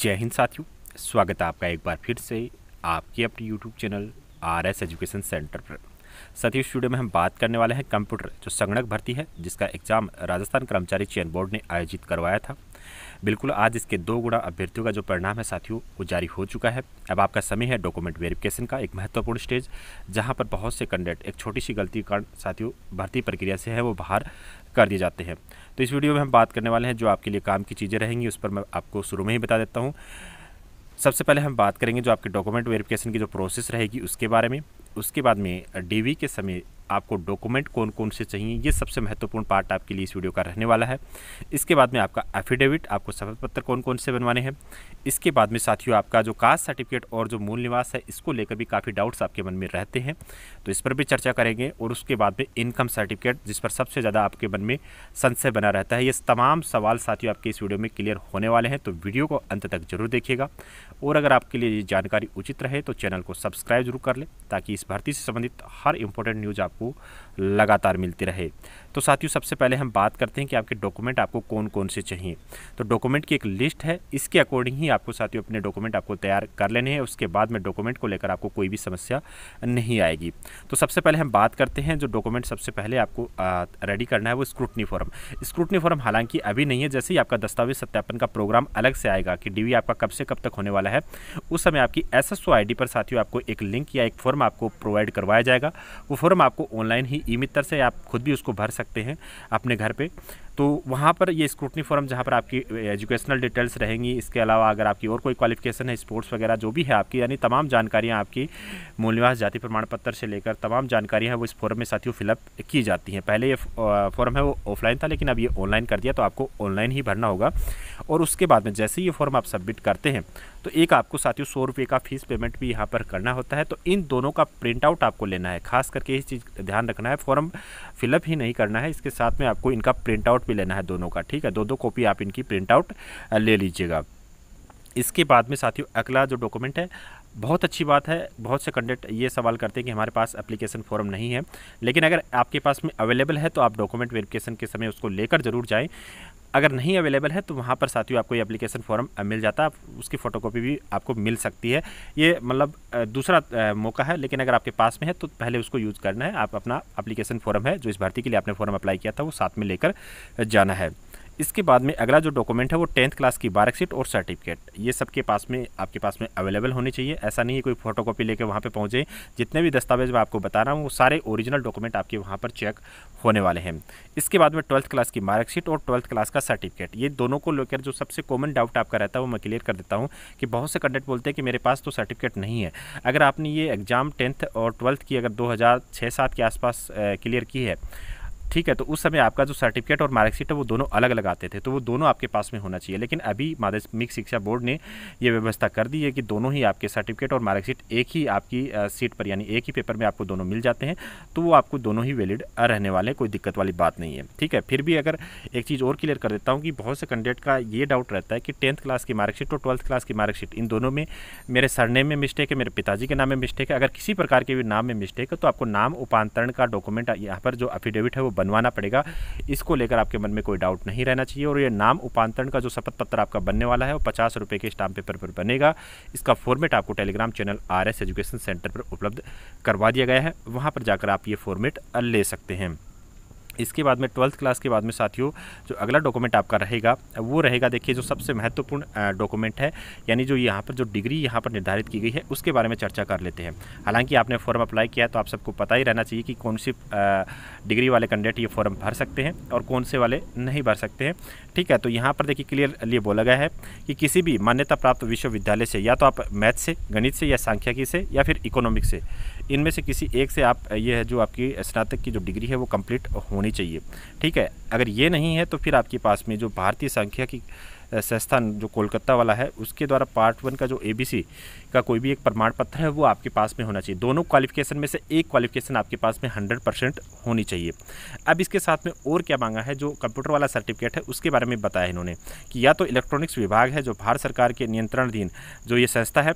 जय हिंद साथियों स्वागत है आपका एक बार फिर से आपके अपने YouTube channel R S education centre पर साथियों स्टूडियो में हम बात करने वाले हैं कंप्यूटर जो संगणक भर्ती है जिसका एग्ज़ाम राजस्थान कर्मचारी चयन बोर्ड ने आयोजित करवाया था बिल्कुल आज इसके दो गुणा अभ्यर्थियों का जो परिणाम है साथियों वो जारी हो चुका है अब आपका समय है डॉक्यूमेंट वेरिफिकेशन का एक महत्वपूर्ण स्टेज जहाँ पर बहुत से कैंडिडेट एक छोटी सी गलती कारण साथियों भर्ती प्रक्रिया से है वो बाहर कर दिए जाते हैं तो इस वीडियो में हम बात करने वाले हैं जो आपके लिए काम की चीज़ें रहेंगी उस पर मैं आपको शुरू में ही बता देता हूँ सबसे पहले हम बात करेंगे जो आपके डॉक्यूमेंट वेरिफिकेशन की जो प्रोसेस रहेगी उसके बारे में उसके बाद में डीवी के समय आपको डॉक्यूमेंट कौन कौन से चाहिए ये सबसे महत्वपूर्ण पार्ट आपके लिए इस वीडियो का रहने वाला है इसके बाद में आपका एफिडेविट आपको शपथ पत्र कौन कौन से बनवाने हैं इसके बाद में साथियों आपका जो कास्ट सर्टिफिकेट और जो मूल निवास है इसको लेकर भी काफ़ी डाउट्स आपके मन में रहते हैं तो इस पर भी चर्चा करेंगे और उसके बाद में इनकम सर्टिफिकेट जिस पर सबसे ज़्यादा आपके मन में संशय बना रहता है ये तमाम सवाल साथियों आपके इस वीडियो में क्लियर होने वाले हैं तो वीडियो को अंत तक जरूर देखिएगा और अगर आपके लिए ये जानकारी उचित रहे तो चैनल को सब्सक्राइब जरूर कर लें ताकि इस भर्ती से संबंधित हर इंपॉर्टेंट न्यूज़ आपको लगातार मिलती रहे तो साथियों सबसे पहले हम बात करते हैं कि आपके डॉक्यूमेंट आपको कौन कौन से चाहिए तो डॉक्यूमेंट की एक लिस्ट है इसके अकॉर्डिंग ही आपको साथियों अपने डॉक्यूमेंट आपको तैयार कर लेने हैं उसके बाद में डॉक्यूमेंट को लेकर आपको कोई भी समस्या नहीं आएगी तो सबसे पहले हम बात करते हैं जो डॉक्यूमेंट सबसे पहले आपको रेडी करना है वो स्क्रूटनी फॉर्म स्क्रूटनी फॉर्म हालांकि अभी नहीं है जैसे ही आपका दस्तावेज सत्यापन का प्रोग्राम अलग से आएगा कि डी आपका कब से कब तक होने वाला है उस समय आपकी एस एस पर साथियों आपको एक लिंक या एक फॉर्म आपको प्रोवाइड करवाया जाएगा वो फॉर्म आपको ऑनलाइन ही ई मित्र से आप खुद भी उसको भर सकते हैं अपने घर पर तो वहाँ पर ये स्क्रूटनी फॉर्म जहाँ पर आपकी एजुकेशनल डिटेल्स रहेंगी इसके अलावा अगर आपकी और कोई क्वालिफिकेशन है स्पोर्ट्स वगैरह जो भी है आपकी यानी तमाम जानकारियाँ आपकी मूल्यवास जाति प्रमाण पत्र से लेकर तमाम जानकारियाँ हैं वो इस फॉर्म में साथियों फिलअप की जाती हैं पहले ये फॉर्म है वो ऑफलाइन था लेकिन अब ये ऑनलाइन कर दिया तो आपको ऑनलाइन ही भरना होगा और उसके बाद में जैसे ये फॉर्म आप सबमिट करते हैं तो एक आपको साथियों सौ रुपये का फीस पेमेंट भी यहाँ पर करना होता है तो इन दोनों का प्रिंट आउट आपको लेना है खास करके इस चीज़ ध्यान रखना है फॉर्म फिलअप ही नहीं करना है इसके साथ में आपको इनका प्रिंट आउट कॉपी लेना है दोनों का ठीक है दो दो कॉपी आप इनकी प्रिंट आउट ले लीजिएगा इसके बाद में साथियों अगला जो डॉक्यूमेंट है बहुत अच्छी बात है बहुत से कैंडिडेट ये सवाल करते हैं कि हमारे पास एप्लीकेशन फॉर्म नहीं है लेकिन अगर आपके पास में अवेलेबल है तो आप डॉक्यूमेंट वेरिफिकेशन के समय उसको लेकर ज़रूर जाएँ अगर नहीं अवेलेबल है तो वहाँ पर साथियों आपको ये एप्लीकेशन फॉर्म मिल जाता है उसकी फ़ोटोकॉपी भी आपको मिल सकती है ये मतलब दूसरा मौका है लेकिन अगर आपके पास में है तो पहले उसको यूज़ करना है आप अपना एप्लीकेशन फॉर्म है जो इस भर्ती के लिए आपने फॉर्म अप्लाई किया था वो साथ में लेकर जाना है इसके बाद में अगला जो डॉक्यूमेंट है वो टेंथ क्लास की मार्कशीट और सर्टिफिकेट ये सबके पास में आपके पास में अवेलेबल होनी चाहिए ऐसा नहीं है कोई फोटो कॉपी लेके वहाँ पर पहुँचे जितने भी दस्तावेज मैं आपको बता रहा हूँ वो सारे ओरिजिनल डॉक्यूमेंट आपके वहाँ पर चेक होने वाले हैं इसके बाद में ट्वेल्थ क्लास की मार्कशीट और ट्वेल्थ क्लास का सर्टिफिकेट ये दोनों को लेकर जो सबसे कॉमन डाउट आपका रहता है वो मैं क्लियर कर देता हूँ कि बहुत से कैंडिडेट बोलते हैं कि मेरे पास तो सर्टिफिकेट नहीं है अगर आपने ये एग्ज़ाम टेंथ और ट्वेल्थ की अगर दो हज़ार के आसपास क्लियर की है ठीक है तो उस समय आपका जो सर्टिफिकेट और मार्कशीट है वो दोनों अलग अलग आते थे तो वो दोनों आपके पास में होना चाहिए लेकिन अभी माध्यमिक शिक्षा बोर्ड ने ये व्यवस्था कर दी है कि दोनों ही आपके सर्टिफिकेट और मार्कशीट एक ही आपकी सीट पर यानी एक ही पेपर में आपको दोनों मिल जाते हैं तो वो आपको दोनों ही वैलिड रहने वाले कोई दिक्कत वाली बात नहीं है ठीक है फिर भी अगर एक चीज़ और क्लियर कर देता हूँ कि बहुत से कैंडिडेट का ये डाउट रहता है कि टेंथ क्लास की मार्कशीट और ट्वेल्थ क्लास की मार्कशीट इन दोनों में मेरे सरनेम में मिस्टेक है मेरे पिताजी के नाम में मिस्टेक है अगर किसी प्रकार के भी नाम में मिस्टेक है तो आपको नाम उपांतरण का डॉक्यूमेंट यहाँ पर जो अफिडेविट है वो बनवाना पड़ेगा इसको लेकर आपके मन में कोई डाउट नहीं रहना चाहिए और ये नाम उपांतरण का जो शपथ पत्र आपका बनने वाला है वो पचास रुपये के स्टाम्प पेपर पर बनेगा इसका फॉर्मेट आपको Telegram channel R S education centre पर उपलब्ध करवा दिया गया है वहाँ पर जाकर आप ये फॉर्मेट ले सकते हैं इसके बाद में ट्वेल्थ क्लास के बाद में साथियों जो अगला डॉक्यूमेंट आपका रहेगा वो रहेगा देखिए जो सबसे महत्वपूर्ण डॉक्यूमेंट है यानी जो यहाँ पर जो डिग्री यहाँ पर निर्धारित की गई है उसके बारे में चर्चा कर लेते हैं हालांकि आपने फॉर्म अप्लाई किया तो आप सबको पता ही रहना चाहिए कि कौन सी डिग्री वाले कैंडिडेट ये फॉर्म भर सकते हैं और कौन से वाले नहीं भर सकते हैं ठीक है तो यहाँ पर देखिए क्लियरली बोला गया है कि किसी भी मान्यता प्राप्त विश्वविद्यालय से या तो आप मैथ से गणित से या सांख्यिकी से या फिर इकोनॉमिक्स से इनमें से किसी एक से आप ये है जो आपकी स्नातक की जो डिग्री है वो कम्प्लीट होनी होनी चाहिए ठीक है अगर ये नहीं है तो फिर आपके पास में जो भारतीय संख्या की संस्थान जो कोलकाता वाला है उसके द्वारा पार्ट वन का जो एबीसी का कोई भी एक प्रमाण पत्र है वो आपके पास में होना चाहिए दोनों क्वालिफिकेशन में से एक क्वालिफिकेशन आपके पास में हंड्रेड परसेंट होनी चाहिए अब इसके साथ में और क्या मांगा है जो कंप्यूटर वाला सर्टिफिकेट है उसके बारे में बताया इन्होंने कि या तो इलेक्ट्रॉनिक्स विभाग है जो भारत सरकार के नियंत्रणाधीन जो ये संस्था है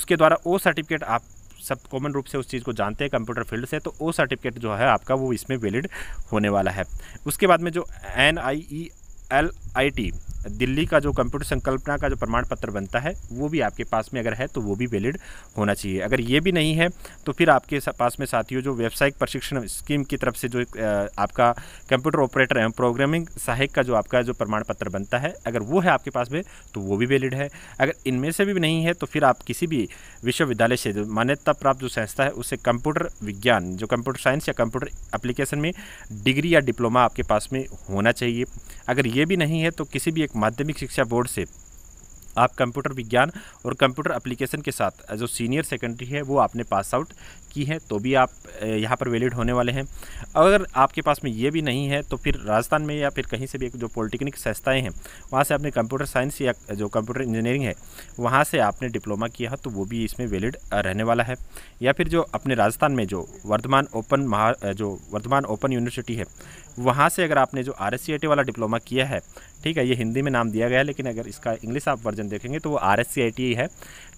उसके द्वारा वो सर्टिफिकेट आप सब कॉमन रूप से उस चीज़ को जानते हैं कंप्यूटर फील्ड से तो वो सर्टिफिकेट जो है आपका वो इसमें वैलिड होने वाला है उसके बाद में जो N I E L I T Delhi का जो कंप्यूटर संकल्पना का जो प्रमाण पत्र बनता है वो भी आपके पास में अगर है तो वो भी वैलिड होना चाहिए अगर ये भी नहीं है तो फिर आपके पास में साथियों जो व्यावसायिक प्रशिक्षण स्कीम की तरफ से जो आपका कंप्यूटर ऑपरेटर एवं प्रोग्रामिंग सहायक का जो आपका जो प्रमाण पत्र बनता है अगर वो है आपके पास में तो वो भी वैलिड है अगर इनमें से भी नहीं है तो फिर आप किसी भी विश्वविद्यालय से मान्यता प्राप्त जो संस्था है उससे कंप्यूटर विज्ञान जो कंप्यूटर साइंस या कंप्यूटर एप्लीकेशन में डिग्री या डिप्लोमा आपके पास में होना चाहिए अगर ये भी नहीं है तो किसी भी एक माध्यमिक शिक्षा बोर्ड से आप कंप्यूटर विज्ञान और कंप्यूटर एप्लीकेशन के साथ जो सीनियर सेकेंडरी है वो आपने पास आउट की है तो भी आप यहाँ पर वैलिड होने वाले हैं अगर आपके पास में ये भी नहीं है तो फिर राजस्थान में या फिर कहीं से भी एक जो पॉलिटेक्निक संस्थाएँ हैं वहाँ से आपने कंप्यूटर साइंस या जो कंप्यूटर इंजीनियरिंग है वहाँ से आपने डिप्लोमा किया है तो वो भी इसमें वैलिड रहने वाला है या फिर जो अपने राजस्थान में जो वर्धमान ओपन महा जो वर्धमान ओपन यूनिवर्सिटी है वहाँ से अगर आपने जो आर वाला डिप्लोमा किया है ठीक है ये हिंदी में नाम दिया गया है लेकिन अगर इसका इंग्लिश आप वर्जन देखेंगे तो वो आर है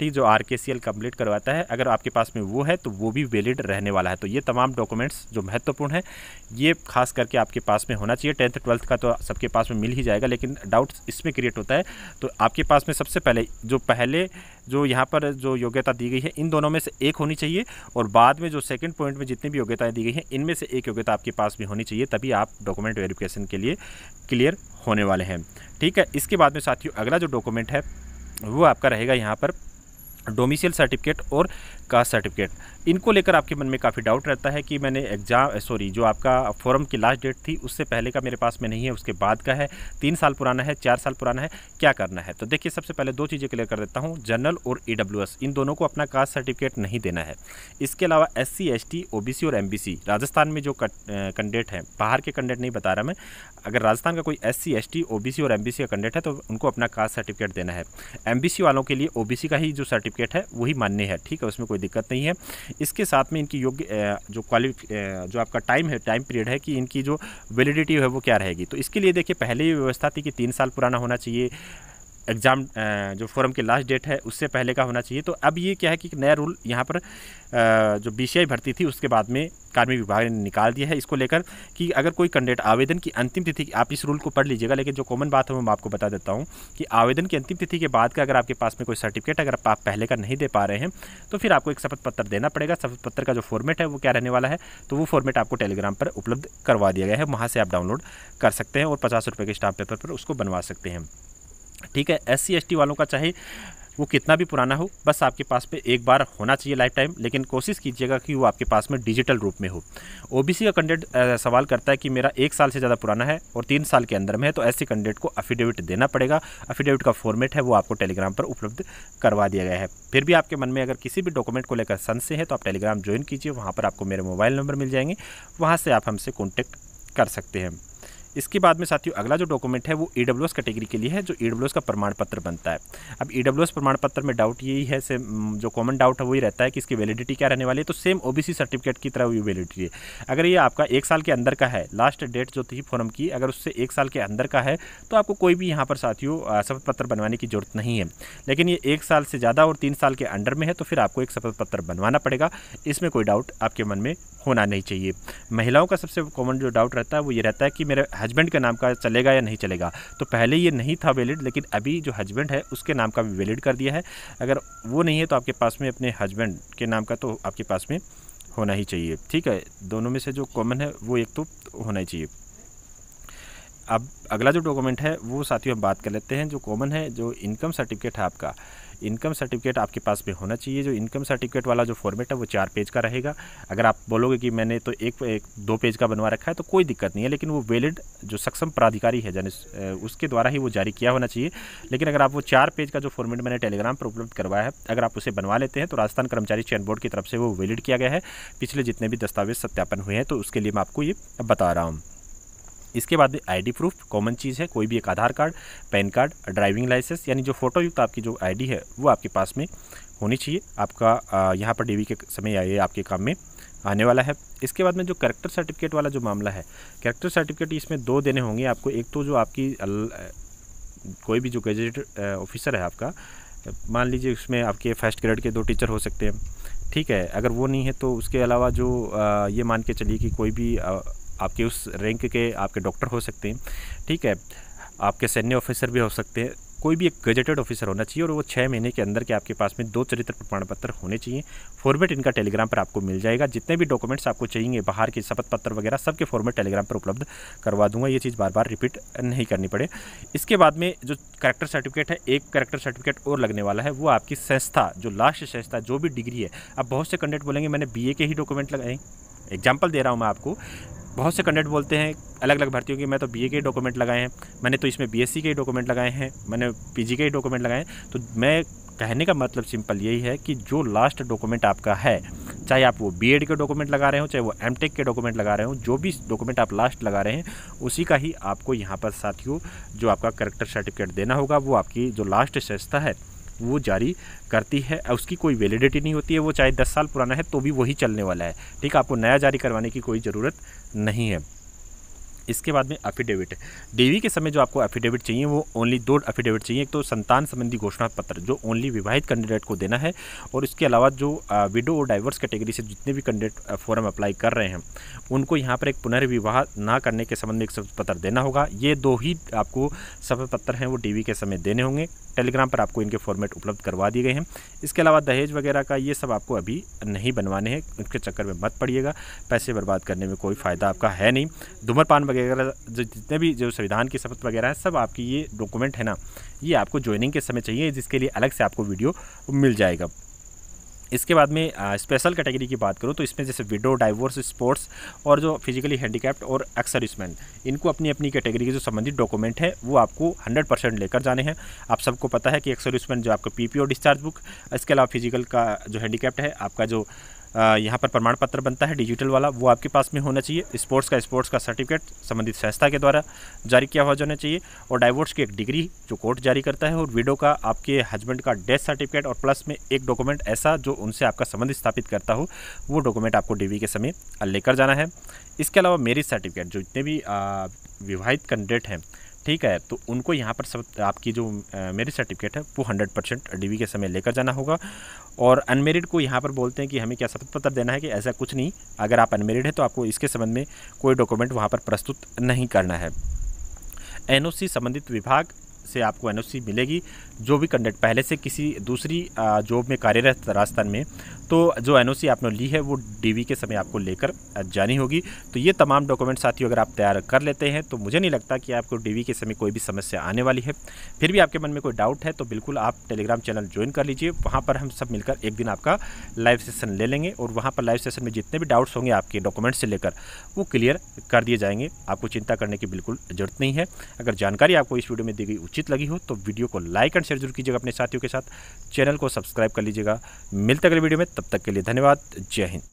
ठीक जो आर के सी एल कम्प्लीट करवाता है अगर आपके पास में वो है तो वो भी वैलिड रहने वाला है तो ये तमाम डॉक्यूमेंट्स जो महत्वपूर्ण है ये खास करके आपके पास में होना चाहिए टेंथ ट्वेल्थ का तो सबके पास में मिल ही जाएगा लेकिन डाउट्स इसमें क्रिएट होता है तो आपके पास में सबसे पहले जो पहले जो यहाँ पर जो योग्यता दी गई है इन दोनों में से एक होनी चाहिए और बाद में जो सेकंड पॉइंट में जितनी भी योग्यताएं दी गई हैं इनमें से एक योग्यता आपके पास में होनी चाहिए तभी आप डॉक्यूमेंट वेरिफिकेशन के लिए क्लियर होने वाले हैं ठीक है इसके बाद में साथियों अगला जो डॉक्यूमेंट है वो आपका रहेगा यहाँ पर डोमिसियल सर्टिफिकेट और कास्ट सर्टिफिकेट इनको लेकर आपके मन में काफ़ी डाउट रहता है कि मैंने एग्जाम सॉरी जो आपका फॉर्म की लास्ट डेट थी उससे पहले का मेरे पास में नहीं है उसके बाद का है तीन साल पुराना है चार साल पुराना है क्या करना है तो देखिए सबसे पहले दो चीज़ें क्लियर कर देता हूँ जनरल और ई e इन दोनों को अपना कास्ट सर्टिफिकेट नहीं देना है इसके अलावा एस सी और एम राजस्थान में जो कंडेट हैं बाहर के कंडेट नहीं बता रहा मैं अगर राजस्थान का कोई S C S T O B C और एम बी सी का कैंडिडेट है तो उनको अपना कास्ट सर्टिफिकेट देना है एम बी सी वालों के लिए ओ बी सी का ही जो सर्टिफिकेट है वही मान्य है ठीक है उसमें कोई दिक्कत नहीं है इसके साथ में इनकी योग्य जो क्वालिफ जो आपका टाइम है टाइम पीरियड है कि इनकी जो वैलिडिटी है वो क्या रहेगी तो इसके लिए देखिए पहले ही व्यवस्था थी कि तीन साल पुराना होना चाहिए एग्ज़ाम जो फोरम की लास्ट डेट है उससे पहले का होना चाहिए तो अब ये क्या है कि नया रूल यहाँ पर जो बी भर्ती थी उसके बाद में कार्मिक विभाग ने निकाल दिया है इसको लेकर कि अगर कोई कैंडिडेट आवेदन की अंतिम तिथि आप इस रूल को पढ़ लीजिएगा लेकिन जो कॉमन बात है वो मैं आपको बता देता हूँ कि आवेदन की अंतिम तिथि के बाद का अगर आपके पास में कोई सर्टिफिकेट अगर आप पहले का नहीं दे पा रहे हैं तो फिर आपको एक शपथ पत्र देना पड़ेगा शपथ पत्र का जो फॉर्मेट है वो क्या रहने वाला है तो वो फॉर्मेट आपको टेलीग्राम पर उपलब्ध करवा दिया गया है वहाँ से आप डाउनलोड कर सकते हैं और पचास रुपये के स्टाम्प पेपर पर उसको बनवा सकते हैं ठीक है एस सी वालों का चाहे वो कितना भी पुराना हो बस आपके पास पे एक बार होना चाहिए लाइफ टाइम लेकिन कोशिश कीजिएगा कि वो आपके पास में डिजिटल रूप में हो ओबीसी का कैंडिडेट सवाल करता है कि मेरा एक साल से ज़्यादा पुराना है और तीन साल के अंदर में है तो ऐसे कैंडिडेट को अफिडेविट देना पड़ेगा अफिडेविट का फॉर्मेट है वो आपको टेलीग्राम पर उपलब्ध करवा दिया गया है फिर भी आपके मन में अगर किसी भी डॉक्यूमेंट को लेकर संशय है तो आप टेलीग्राम ज्वाइन कीजिए वहाँ पर आपको मेरे मोबाइल नंबर मिल जाएंगे वहाँ से आप हमसे कॉन्टैक्ट कर सकते हैं इसके बाद में साथियों अगला जो डॉक्यूमेंट है वो ई कैटेगरी के लिए है जो ई का प्रमाण पत्र बनता है अब ई प्रमाण पत्र में डाउट यही है से जो कॉमन डाउट है वही रहता है कि इसकी वैलिडिटी क्या रहने वाली है तो सेम सी सर्टिफिकेट की तरह वही वैलिडिटी है अगर ये आपका एक साल के अंदर का है लास्ट डेट जो थी फॉर्म की अगर उससे एक साल के अंदर का है तो आपको कोई भी यहाँ पर साथियों शपथ पत्र बनवाने की जरूरत नहीं है लेकिन ये एक साल से ज़्यादा और तीन साल के अंडर में है तो फिर आपको एक शपथ पत्र बनवाना पड़ेगा इसमें कोई डाउट आपके मन में होना नहीं चाहिए महिलाओं का सबसे कॉमन जो डाउट रहता है वो ये रहता है कि मेरे हस्बैंड के नाम का चलेगा या नहीं चलेगा तो पहले ये नहीं था वैलिड लेकिन अभी जो हस्बैंड है उसके नाम का भी वैलिड कर दिया है अगर वो नहीं है तो आपके पास में अपने हस्बैंड के नाम का तो आपके पास में होना ही चाहिए ठीक है दोनों में से जो कॉमन है वो एक तो होना ही चाहिए अब अगला जो डॉक्यूमेंट है वो साथियों हम बात कर लेते हैं जो कॉमन है जो इनकम सर्टिफिकेट है आपका इनकम सर्टिफिकेट आपके पास में होना चाहिए जो इनकम सर्टिफिकेट वाला जो फॉर्मेट है वो चार पेज का रहेगा अगर आप बोलोगे कि मैंने तो एक, एक दो पेज का बनवा रखा है तो कोई दिक्कत नहीं है लेकिन वो वैलिड जो सक्षम प्राधिकारी है यानी उसके द्वारा ही वो जारी किया होना चाहिए लेकिन अगर आप वो चार पेज का जो फॉर्मेट मैंने टेलीग्राम पर उपलब्ध करवाया है अगर आप उसे बनवा लेते हैं तो राजस्थान कर्मचारी चयन बोर्ड की तरफ से वो वैलिड किया गया है पिछले जितने भी दस्तावेज सत्यापन हुए हैं तो उसके लिए मैं आपको ये बता रहा हूँ इसके बाद में आईडी प्रूफ कॉमन चीज़ है कोई भी एक Aadhaar card PAN card driving licence यानी जो फोटो युक्त आपकी जो आईडी है वो आपके पास में होनी चाहिए आपका यहाँ पर डीवी के समय या आपके काम में आने वाला है इसके बाद में जो करेक्टर सर्टिफिकेट वाला जो मामला है करेक्टर सर्टिफिकेट इसमें दो देने होंगे आपको एक तो जो आपकी कोई भी जो ग्रेजुएट ऑफिसर है आपका मान लीजिए उसमें आपके फर्स्ट ग्रेड के दो टीचर हो सकते हैं ठीक है अगर वो नहीं है तो उसके अलावा जो आ, ये मान के चलिए कि कोई भी आ, आपके उस रैंक के आपके डॉक्टर हो सकते हैं ठीक है आपके सैन्य ऑफिसर भी हो सकते हैं कोई भी एक गजेटेड ऑफिसर होना चाहिए और वो छः महीने के अंदर के आपके पास में दो चरित्र प्रमाण पत्र होने चाहिए फॉर्मेट इनका टेलीग्राम पर आपको मिल जाएगा जितने भी डॉक्यूमेंट्स आपको चाहिए बाहर के शपथ पत्र वगैरह सबके फॉर्मेट टेलीग्राम पर उपलब्ध करवा दूंगा ये चीज़ बार बार रिपीट नहीं करनी पड़े इसके बाद में जो करेक्टर सर्टिफिकेट है एक करेक्टर सर्टिफिकेट और लगने वाला है वो आपकी संस्था जो लास्ट संस्था जो भी डिग्री है अब बहुत से कंडेट बोलेंगे मैंने बी के ही डॉक्यूमेंट लगाए एग्जाम्पल दे रहा हूँ मैं आपको बहुत से कंडेंट बोलते हैं अलग अलग भर्तियों की मैं तो बीए के डॉक्यूमेंट लगाए हैं मैंने तो इसमें बीएससी के डॉक्यूमेंट लगाए हैं मैंने पीजी के डॉक्यूमेंट लगाए हैं तो मैं कहने का मतलब सिंपल यही है कि जो लास्ट डॉक्यूमेंट आपका है चाहे आप वो बीएड के डॉक्यूमेंट लगा रहे हो चाहे वो एमटेक के डॉक्यूमेंट लगा रहे हो जो भी डॉक्यूमेंट आप लास्ट लगा रहे हैं उसी का ही आपको यहाँ पर साथियों जो आपका करेक्टर सर्टिफिकेट देना होगा वो आपकी जो लास्ट संस्था है वो जारी करती है उसकी कोई वैलिडिटी नहीं होती है वो चाहे दस साल पुराना है तो भी वही चलने वाला है ठीक है आपको नया जारी करवाने की कोई ज़रूरत नहीं है इसके बाद में एफिडेविट डीवी के समय जो आपको एफिडेविट चाहिए वो ओनली दो एफिडेविट चाहिए एक तो संतान संबंधी घोषणा पत्र जो ओनली विवाहित कैंडिडेट को देना है और इसके अलावा जो विडो और डाइवर्स कैटेगरी से जितने भी कैंडिडेट फॉरम अप्लाई कर रहे हैं उनको यहाँ पर एक पुनर्विवाह ना करने के संबंध में एक शपथ पत्र देना होगा ये दो ही आपको शपथ पत्र हैं वो डी के समय देने होंगे टेलीग्राम पर आपको इनके फॉर्मेट उपलब्ध करवा दिए गए हैं इसके अलावा दहेज वगैरह का ये सब आपको अभी नहीं बनवाने हैं उनके चक्कर में मत पड़िएगा पैसे बर्बाद करने में कोई फ़ायदा आपका है नहीं धूम्रपान वगैरह जो जितने भी जो संविधान की शपथ वगैरह है सब आपकी ये डॉक्यूमेंट है ना ये आपको ज्वाइनिंग के समय चाहिए जिसके लिए अलग से आपको वीडियो मिल जाएगा इसके बाद में स्पेशल कैटेगरी की बात करूँ तो इसमें जैसे विडो डाइवोर्स स्पोर्ट्स और जो फिजिकली हैंडीकैप्ड और एक्सर्विसमैन इनको अपनी अपनी कैटेगरी के जो संबंधित डॉक्यूमेंट है वो आपको हंड्रेड परसेंट लेकर जाने हैं आप सबको पता है कि एक्सर्विसमैन जो आपका पी डिस्चार्ज बुक इसके अलावा फिजिकल का जो हैंडीकैप्ट है आपका जो यहाँ पर प्रमाण पत्र बनता है डिजिटल वाला वो आपके पास में होना चाहिए स्पोर्ट्स का स्पोर्ट्स का सर्टिफिकेट संबंधित संस्था के द्वारा जारी किया हुआ जाना चाहिए और डाइवोर्स की एक डिग्री जो कोर्ट जारी करता है और विडो का आपके हस्बैंड का डेथ सर्टिफिकेट और प्लस में एक डॉक्यूमेंट ऐसा जो उनसे आपका संबंध स्थापित करता हो वो डॉक्यूमेंट आपको डीवी के समय लेकर जाना है इसके अलावा मेरिज सर्टिफिकेट जो जितने भी विवाहित कैंडिडेट हैं ठीक है तो उनको यहाँ पर सब आपकी जो मेरिट सर्टिफिकेट है वो हंड्रेड परसेंट डी के समय लेकर जाना होगा और अनमेरिड को यहाँ पर बोलते हैं कि हमें क्या शपथ पत्र देना है कि ऐसा कुछ नहीं अगर आप अनमेरिड है तो आपको इसके संबंध में कोई डॉक्यूमेंट वहाँ पर प्रस्तुत नहीं करना है एनओसी संबंधित विभाग से आपको एन मिलेगी जो भी कंडक्ट पहले से किसी दूसरी जॉब में कार्यरत राजस्थान में तो जो एन आपने ली है वो डी के समय आपको लेकर जानी होगी तो ये तमाम डॉक्यूमेंट साथियों अगर आप तैयार कर लेते हैं तो मुझे नहीं लगता कि आपको डी के समय कोई भी समस्या आने वाली है फिर भी आपके मन में कोई डाउट है तो बिल्कुल आप टेलीग्राम चैनल ज्वाइन कर लीजिए वहाँ पर हम सब मिलकर एक दिन आपका लाइव सेशन ले लेंगे और वहाँ पर लाइव सेशन में जितने भी डाउट्स होंगे आपके डॉक्यूमेंट्स से लेकर वो क्लियर कर दिए जाएंगे आपको चिंता करने की बिल्कुल ज़रूरत नहीं है अगर जानकारी आपको इस वीडियो में दी गई उचित बातचीत लगी हो तो वीडियो को लाइक एंड शेयर जरूर कीजिएगा अपने साथियों के साथ चैनल को सब्सक्राइब कर लीजिएगा मिलते अगले वीडियो में तब तक के लिए धन्यवाद जय हिंद